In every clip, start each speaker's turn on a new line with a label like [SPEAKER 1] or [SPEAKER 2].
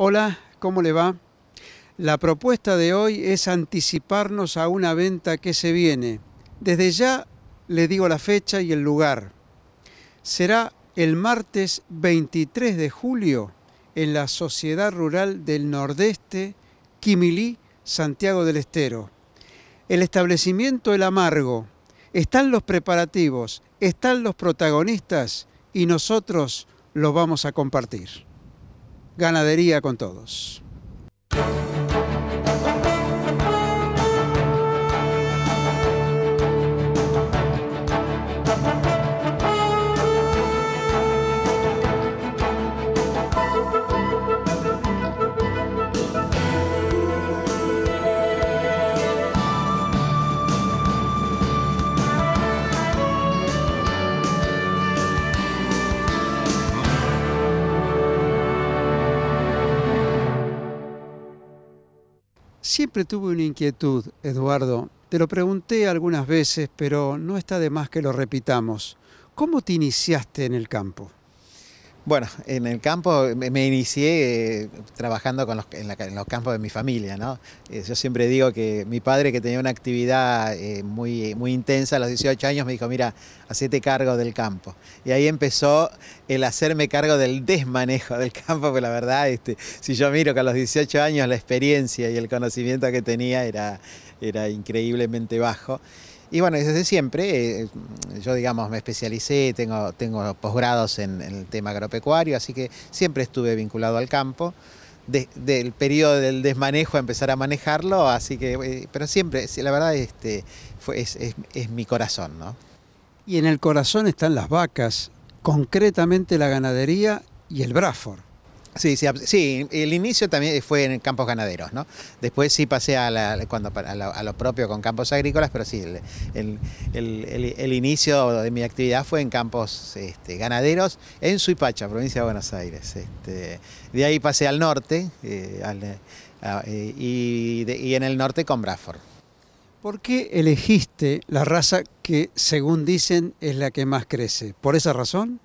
[SPEAKER 1] Hola, ¿cómo le va? La propuesta de hoy es anticiparnos a una venta que se viene. Desde ya le digo la fecha y el lugar. Será el martes 23 de julio en la Sociedad Rural del Nordeste, Quimilí, Santiago del Estero. El establecimiento El Amargo. Están los preparativos, están los protagonistas y nosotros los vamos a compartir ganadería con todos. Siempre tuve una inquietud, Eduardo. Te lo pregunté algunas veces, pero no está
[SPEAKER 2] de más que lo repitamos. ¿Cómo te iniciaste en el campo? Bueno, en el campo me inicié eh, trabajando con los, en, los campos de mi familia, ¿no? Eh, yo siempre digo que mi padre, que tenía una actividad eh, muy, muy intensa a los 18 años, me dijo, mira, hacete cargo del campo. Y ahí empezó el hacerme cargo del desmanejo del campo, porque la verdad, este, si yo miro que a los 18 años la experiencia y el conocimiento que tenía era, era increíblemente bajo. Y bueno, desde siempre, eh, eh, yo digamos me especialicé, tengo, tengo posgrados en, el tema agropecuario, así que siempre estuve vinculado al campo. desde el periodo del desmanejo a empezar a manejarlo, así que, eh, pero siempre, la verdad, este, es, mi corazón,
[SPEAKER 1] Y en el corazón están las vacas, concretamente la ganadería
[SPEAKER 2] y el braford Sí, el inicio también fue en campos ganaderos, ¿no? Después sí pasé a, cuando, lo, propio con campos agrícolas, pero sí, el, inicio de mi actividad fue en campos este, ganaderos en Suipacha, provincia de Buenos Aires. Este, de ahí pasé al norte eh, eh, eh, y, y en el norte con Braford.
[SPEAKER 1] ¿Por qué elegiste la raza que, según dicen, es la que más crece? ¿Por esa razón?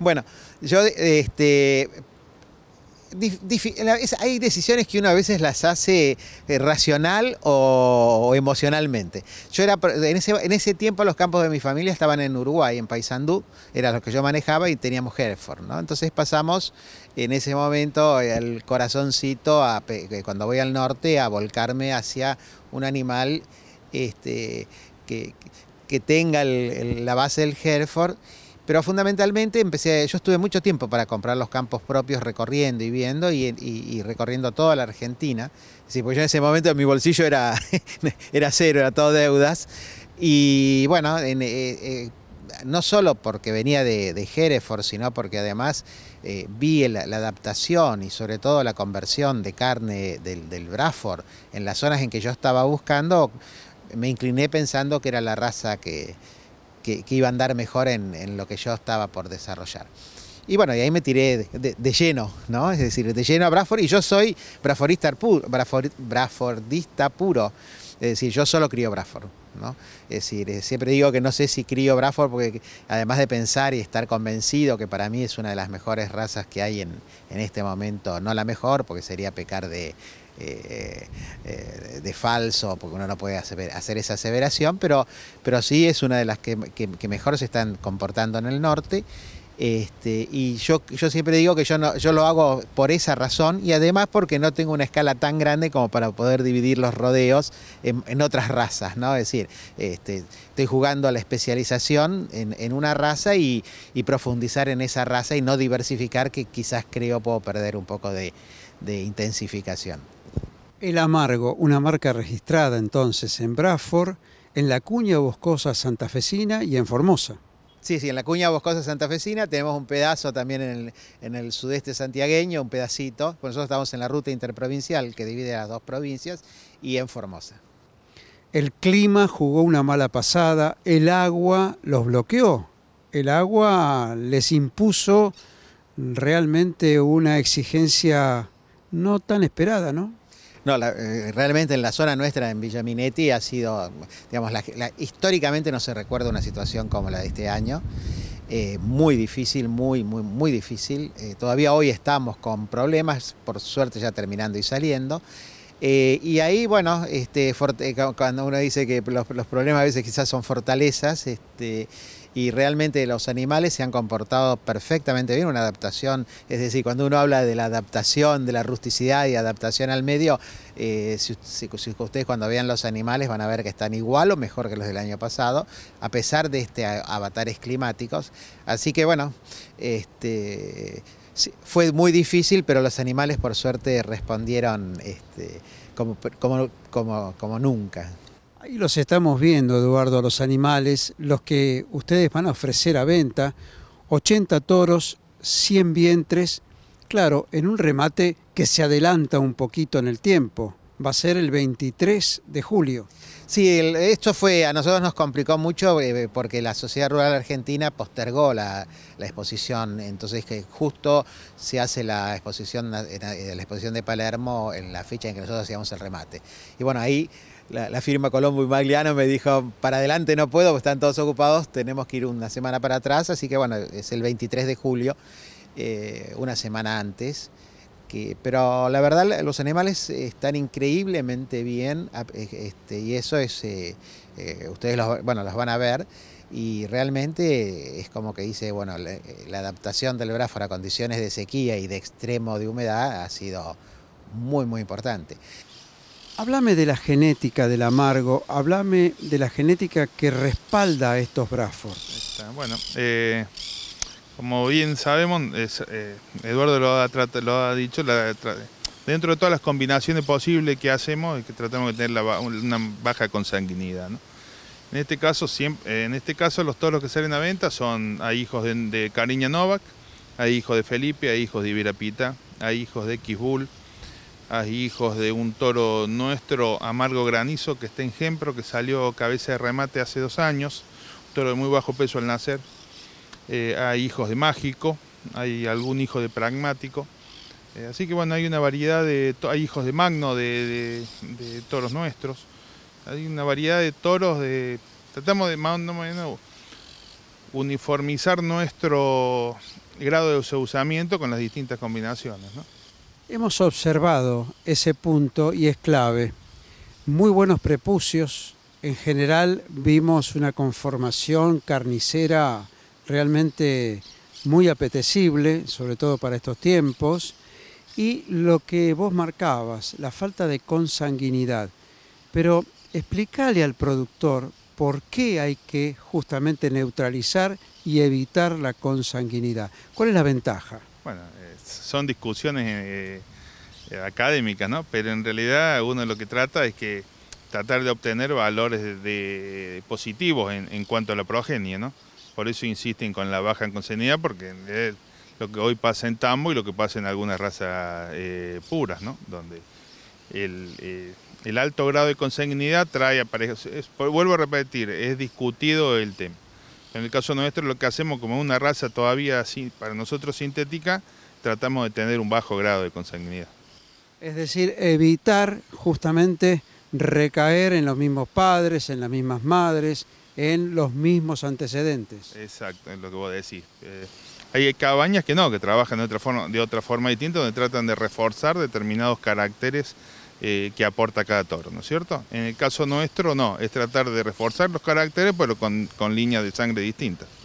[SPEAKER 2] Bueno, yo este, hay decisiones que uno a veces las hace eh, racional o, emocionalmente. Yo era en ese, en tiempo los campos de mi familia estaban en Uruguay, en Paysandú, era lo que yo manejaba y teníamos Hereford, Entonces pasamos en ese momento el corazoncito a, eh, cuando voy al norte a volcarme hacia un animal este, que, tenga la base del Hereford pero fundamentalmente empecé, yo estuve mucho tiempo para comprar los campos propios recorriendo y viendo y, recorriendo toda la Argentina. Sí, pues yo en ese momento mi bolsillo era, era cero, era todo deudas. Y bueno, eh, eh, no solo porque venía de, Hereford, sino porque además eh, vi la, adaptación y sobre todo la conversión de carne del, del Braford en las zonas en que yo estaba buscando, me incliné pensando que era la raza que, que, iba a andar mejor en, lo que yo estaba por desarrollar. Y bueno, y ahí me tiré de, lleno, ¿no? Es decir, de lleno a Braford, y yo soy braforista puro puro. Es decir, yo solo crío Bradford. ¿no? Es decir, eh, siempre digo que no sé si crío Bradford porque además de pensar y estar convencido que para mí es una de las mejores razas que hay en, este momento, no la mejor porque sería pecar de, eh, eh, de falso, porque uno no puede hacer, esa aseveración, pero, pero sí es una de las que mejor se están comportando en el norte este, y yo, yo siempre digo que yo, lo hago por esa razón y además porque no tengo una escala tan grande como para poder dividir los rodeos en, otras razas, ¿no? Es decir, este, estoy jugando a la especialización en, una raza y, profundizar en esa raza y no diversificar que quizás creo puedo perder un poco de, de intensificación.
[SPEAKER 1] El Amargo, una marca registrada entonces en Bradford, en la cuña boscosa santafesina y en Formosa.
[SPEAKER 2] Sí, sí, en la cuña boscosa santafesina tenemos un pedazo también en el, sudeste santiagueño, un pedacito. Por nosotros estamos en la ruta interprovincial que divide las dos provincias y en Formosa.
[SPEAKER 1] El clima jugó una mala pasada, el agua los bloqueó, el agua les impuso
[SPEAKER 2] realmente una exigencia
[SPEAKER 1] no tan esperada,
[SPEAKER 2] ¿no? No, eh, realmente en la zona nuestra, en Villaminetti Minetti, ha sido, digamos, históricamente no se recuerda una situación como la de este año. Eh, muy difícil, muy, muy, muy difícil. Eh, todavía hoy estamos con problemas, por suerte ya terminando y saliendo. Eh, y ahí, bueno, este, eh, cuando uno dice que los, problemas a veces quizás son fortalezas, este, y realmente los animales se han comportado perfectamente bien, una adaptación, es decir, cuando uno habla de la adaptación, de la rusticidad y adaptación al medio, eh, si, ustedes cuando vean los animales van a ver que están igual o mejor que los del año pasado, a pesar de este avatares climáticos. Así que bueno, este fue muy difícil, pero los animales por suerte respondieron este, como, como, como, nunca.
[SPEAKER 1] Ahí los estamos viendo, Eduardo, los animales, los que ustedes van a ofrecer a venta, 80 toros, 100 vientres, claro, en un remate que se adelanta un poquito
[SPEAKER 2] en el tiempo va a ser el 23 de julio. Sí, esto fue, a nosotros nos complicó mucho eh, eh, porque la Sociedad Rural Argentina postergó la, exposición, entonces que justo se hace la exposición, eh, la exposición de Palermo en la fecha en que nosotros hacíamos el remate. Y bueno, ahí la, firma Colombo y Magliano me dijo, para adelante no puedo, están todos ocupados, tenemos que ir una semana para atrás, así que bueno, es el 23 de julio, una semana antes pero la verdad los animales eh, están increíblemente bien e, este, y eso es, eh, eh, ustedes los, bueno, van a ver y realmente es como que dice, bueno, la, adaptación del bráforo a condiciones de sequía y de extremo de humedad ha sido muy, muy
[SPEAKER 3] importante.
[SPEAKER 1] Háblame de la genética del amargo, háblame de la genética que respalda estos bráforos.
[SPEAKER 3] Bueno, como bien sabemos, eh, Eduardo lo ha, dicho, dentro de todas las combinaciones posibles que hacemos es que tratamos de tener una baja consanguinidad. En este caso, eh, en este caso los toros que salen a venta son hay hijos de, Cariña Novak, hay hijos de Felipe, hay hijos de Ibirapita, hay hijos de Xbull, hay hijos de un toro nuestro, Amargo Granizo, que está en Gempro, que salió cabeza de remate hace dos años, un toro de muy bajo peso al nacer, eh, hay hijos de mágico, hay algún hijo de pragmático. Eh, así que bueno, hay una variedad de, hay hijos de magno, de, toros nuestros. Hay una variedad de toros de, tratamos de uniformizar nuestro grado de usamiento con las distintas combinaciones.
[SPEAKER 1] Hemos observado ese punto y es clave. Muy buenos prepucios. En general vimos una conformación carnicera realmente muy apetecible, sobre todo para estos tiempos, y lo que vos marcabas, la falta de consanguinidad. Pero explícale al productor por qué hay que justamente neutralizar y evitar la consanguinidad. ¿Cuál es la ventaja?
[SPEAKER 3] Bueno, eh, son discusiones eh, eh, académicas, ¿no? Pero en realidad uno lo que trata es que tratar de obtener valores positivos en, cuanto a la progenie, ¿no? Por eso insisten con la baja en consanguinidad, porque es lo que hoy pasa en tambo y lo que pasa en algunas razas eh, puras, ¿no? Donde eh, el, alto grado de consanguinidad trae aparejos. vuelvo a repetir, es discutido el tema. En el caso nuestro, lo que hacemos como una raza todavía para nosotros sintética, tratamos de tener un bajo grado de consanguinidad.
[SPEAKER 1] Es decir, evitar justamente recaer en los mismos padres, en las mismas madres, en los mismos antecedentes.
[SPEAKER 3] Exacto, es lo que vos decís. Eh, hay cabañas que no, que trabajan de otra forma, de otra forma distinta, donde tratan de reforzar determinados caracteres eh, que aporta cada toro, ¿no es cierto? En el caso nuestro no, es tratar de reforzar los caracteres, pero con, con líneas de sangre distintas.